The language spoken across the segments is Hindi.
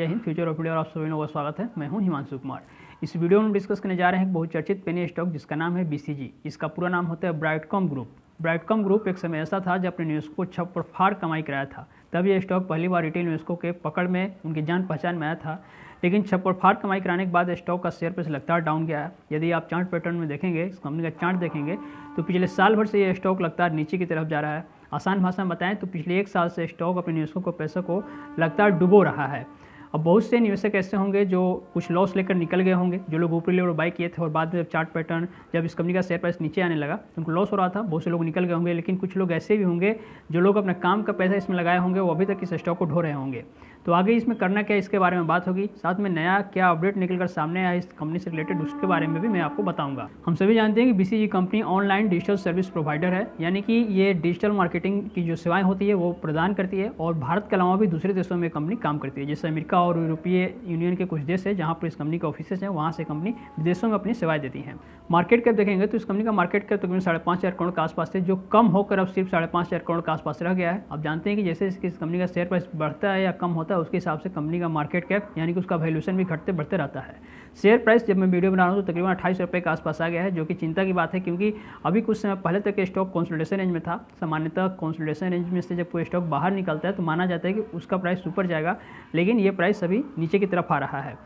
जय हिंद फ्यूचर ऑफ इंडिया और आप सभी लोगों का स्वागत है मैं हूं हिमांशु कुमार इस वीडियो में डिस्कस करने जा रहे हैं एक बहुत चर्चित पेनी स्टॉक जिसका नाम है बीसीजी इसका पूरा नाम होता है ब्राइटकॉम ग्रुप ब्राइटकॉम ग्रुप एक समय ऐसा था जब अपने निवेशकों को छप पर फाड़ कमाई कराया था तब यह स्टॉक पहली बार रिटेल निवेशकों के पकड़ में उनकी जान पहचान में आया था लेकिन छप पर फाड़ कमाई कराने के बाद स्टॉक का शेयर पैसे लगातार डाउन गया है यदि आप चार्ट पैटर्न में देखेंगे इस कंपनी का चार्ट देखेंगे तो पिछले साल भर से यह स्टॉक लगातार नीचे की तरफ जा रहा है आसान भाषा में बताएं तो पिछले एक साल से स्टॉक अपने निवेशकों को पैसों को लगातार डुबो रहा है अब बहुत से निवेशक ऐसे होंगे जो कुछ लॉस लेकर निकल गए होंगे जो लोग ऊपरी लेवल बाई किए थे और बाद में जब चार्ट पैटर्न जब इस कंपनी का शेयर प्राइस नीचे आने लगा तो उनको लॉस हो रहा था बहुत से लोग निकल गए होंगे लेकिन कुछ लोग ऐसे भी होंगे जो लोग अपना काम का पैसा इसमें लगाए होंगे वो अभी तक इस स्टॉक को ढो रहे होंगे तो आगे इसमें करना क्या इसके बारे में बात होगी साथ में नया क्या अपडेट निकल कर सामने आया इस कंपनी से रिलेटेड उसके बारे में भी मैं आपको बताऊंगा हम सभी जानते हैं कि BCG company online digital service provider है यानी कि ये डिजिटल मार्केटिंग की जो सेवाएं होती है वो प्रदान करती है और भारत के अलावा भी दूसरे देशों में कंपनी काम करती है जैसे अमेरिका अमेरिका और यूरोपीय यूनियन के कुछ देश है जहाँ पर इस कंपनी के ऑफिसेज हैं वहाँ से कंपनी विदेशों में अपनी सेवाएं देती हैं मार्केट कैप देखेंगे तो इस कंपनी का मार्केट कैप तकरीबन साढ़े पाँच हज़ार करोड़ के आसपास है जो कम होकर अब सिर्फ साढ़े पाँच हज़ार करोड़ के आसपास रह गया है आप जानते हैं कि जैसे इस कंपनी का शेयर प्राइस बढ़ता है या कम होता है उसके हिसाब से कंपनी का मार्केट कैप यानी कि उसका वैल्यूशन भी घटते बढ़ते रहता है शेयर प्राइस जब मैं वीडियो बना रहा हूँ तो तकरीबन अठाईस रुपये के आसपास आ गया है जो कि चिंता की बात है क्योंकि अभी कुछ समय पहले तक स्टॉक कॉन्सल्टेशन रेंज में था सामान्यतः कॉन्सल्टेशन रेंज में से जब कोई स्टॉक बाहर निकलता है तो माना जाता है कि उसका प्राइस ऊपर जाएगा लेकिन ये प्राइस प्राइस अभी नीचे की तरफ आ रहा है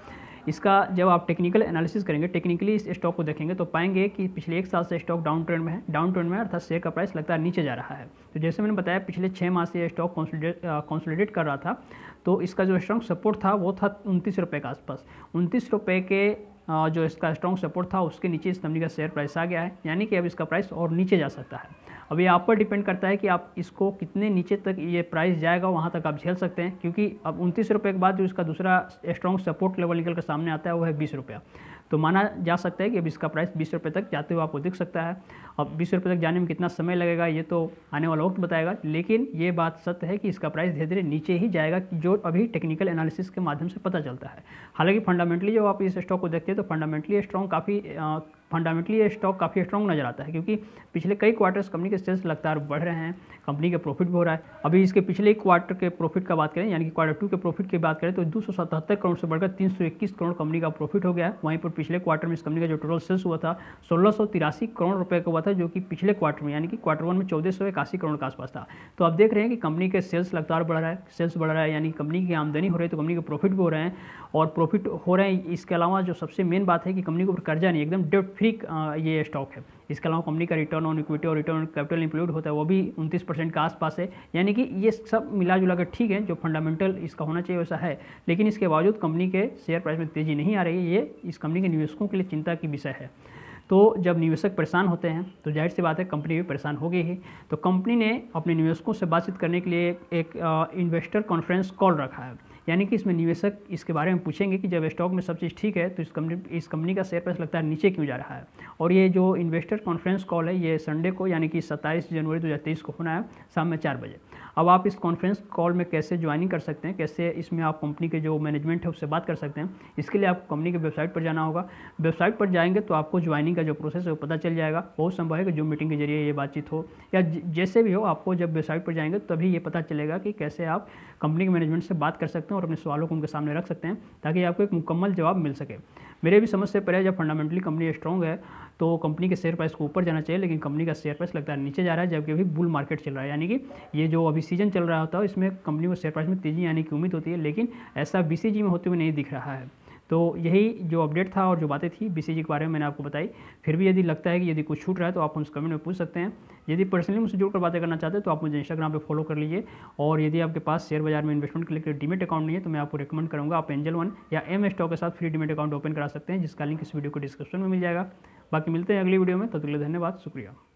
इसका जब आप टेक्निकल एनालिसिस करेंगे टेक्निकली इस स्टॉक को देखेंगे तो पाएंगे कि पिछले एक साल से स्टॉक डाउन ट्रेंड में है डाउन ट्रेंड में अर्थात शेयर का प्राइस लगातार नीचे जा रहा है तो जैसे मैंने बताया पिछले छः माह से स्टॉक कॉन्सोलिडेट कर रहा था तो इसका जो स्ट्रॉन्ग सपोर्ट था वो था उनतीस रुपये के आसपास उनतीस रुपये के जो इसका स्ट्रॉन्ग सपोर्ट था उसके नीचे इस कंपनी का शेयर प्राइस आ गया है यानी कि अब इसका प्राइस और नीचे जा सकता है अब ये आप पर डिपेंड करता है कि आप इसको कितने नीचे तक ये प्राइस जाएगा वहाँ तक आप झेल सकते हैं क्योंकि अब उनतीस रुपये के बाद जो इसका दूसरा स्ट्रॉन्ग सपोर्ट लेवल निकल कर सामने आता है वो है बीस रुपया तो माना जा सकता है कि अब इसका प्राइस बीस रुपये तक जाते हुए आपको दिख सकता है अब बीस रुपये तक जाने में कितना समय लगेगा ये तो आने वाला वक्त बताएगा लेकिन ये बात सत्य है कि इसका प्राइस धीरे धीरे नीचे ही जाएगा जो अभी टेक्निकल एनालिसिस के माध्यम से पता चलता है हालांकि फंडामेंटली जब आप इस स्टॉक को देखते हैं तो फंडामेंटली स्ट्रॉन्ग काफ़ी फंडामेंटली ये स्टॉक काफ़ी स्ट्रॉन्ग नजर आता है क्योंकि पिछले कई क्वार्टर्स कंपनी के सेल्स लगातार बढ़ रहे हैं कंपनी का प्रॉफिट भी हो रहा है अभी इसके पिछले एक क्वार्टर के प्रॉफिट का बात करें यानी कि क्वार्टर टू के प्रॉफिट की बात करें तो दो करोड़ से बढ़कर तीन करोड़ कंपनी का प्रॉफिट हो गया है वहीं पर पिछले क्वार्टर में इस कंपनी का जो टोटल सेल्स हुआ था सोलह करोड़ रुपये का हुआ था जो कि पिछले क्वार्टर में यानी कि क्वार्टर वन में चौदह करोड़ के आसपास था तो आप देख रहे हैं कि कंपनी के सेल्स लगातार बढ़ रहा है सेल्स बढ़ रहा है यानी कंपनी की आमदनी हो रही है तो कंपनी के प्रॉफिट भी हो रहे हैं और प्रॉफिट हो रहे हैं इसके अलावा जो सबसे मेन बात है कि कंपनी के ऊपर कर्जा नहीं एकदम डेट थ्री ये स्टॉक है इसके अलावा कंपनी का रिटर्न ऑन इक्विटी और रिटर्न ऑन कैपिटल इंक्लूड होता है वो भी उनतीस परसेंट के आसपास है यानी कि ये सब मिला जुला कर ठीक है जो फंडामेंटल इसका होना चाहिए वैसा है लेकिन इसके बावजूद कंपनी के शेयर प्राइस में तेज़ी नहीं आ रही है ये इस कंपनी के निवेशकों के लिए चिंता की विषय है तो जब निवेशक परेशान होते हैं तो जाहिर सी बात है कंपनी भी परेशान हो गई है तो कंपनी ने अपने निवेशकों से बातचीत करने के लिए एक इन्वेस्टर कॉन्फ्रेंस कॉल रखा है यानी कि इसमें निवेशक इसके बारे में पूछेंगे कि जब स्टॉक में सब चीज़ ठीक है तो इस कंपनी इस कंपनी का शेयर प्राइस लगता है नीचे क्यों जा रहा है और ये जो इन्वेस्टर कॉन्फ्रेंस कॉल है ये संडे को यानी कि सत्ताईस जनवरी दो को होना है शाम में चार बजे अब आप इस कॉन्फ्रेंस कॉल में कैसे ज्वाइनिंग कर सकते हैं कैसे इसमें आप कंपनी के जो मैनेजमेंट है उससे बात कर सकते हैं इसके लिए आपको कंपनी की वेबसाइट पर जाना होगा वेबसाइट पर जाएंगे तो आपको ज्वाइनिंग का जो प्रोसेस है वो पता चल जाएगा बहुत संभव है कि जो मीटिंग के जरिए ये बातचीत हो या जैसे भी हो आपको जब वेबसाइट पर जाएंगे तभी ये पता चलेगा कि कैसे आप कंपनी के मैनेजमेंट से बात कर सकते हैं और अपने सवालों को उनके सामने रख सकते हैं ताकि आपको एक मुकम्मल जवाब मिल सके मेरे भी समझ से पहले जब फंडामेंटली कंपनी स्ट्रॉन्ग है तो कंपनी के शेयर प्राइस को ऊपर जाना चाहिए लेकिन कंपनी का शेयर प्राइस लगता है नीचे जा रहा है जबकि अभी बुल मार्केट चल रहा है यानी कि ये जो अभी सीजन चल रहा होता है इसमें कंपनी को शेयर प्राइस में तेज़ी आने की उम्मीद होती है लेकिन ऐसा बी में होते हुए नहीं दिख रहा है तो यही जो अपडेट था और जो बातें थी बी के बारे में मैंने आपको बताई फिर भी यदि लगता है कि यदि कुछ छूट रहा है तो आप मुझसे कमेंट में पूछ सकते हैं यदि पर्सनली मुझसे जुड़कर बातें करना चाहते हैं तो आप मुझे इंस्टाग्राम पर फॉलो कर लीजिए और यदि आपके पास शेयर बाजार में इन्वेस्टमेंट के लिए डिमेट अकाउंट नहीं है तो मैं आपको रिकमेंड करूँगा आप एंजल वन या एम स्टॉक के साथ फ्री डिमेट अकाउंट ओपन करा सकते हैं जिसका लिंक इस वीडियो को डिस्क्रिप्शन में मिल जाएगा बाकी मिलते हैं अगली वीडियो में तब तो तक धन्यवाद शुक्रिया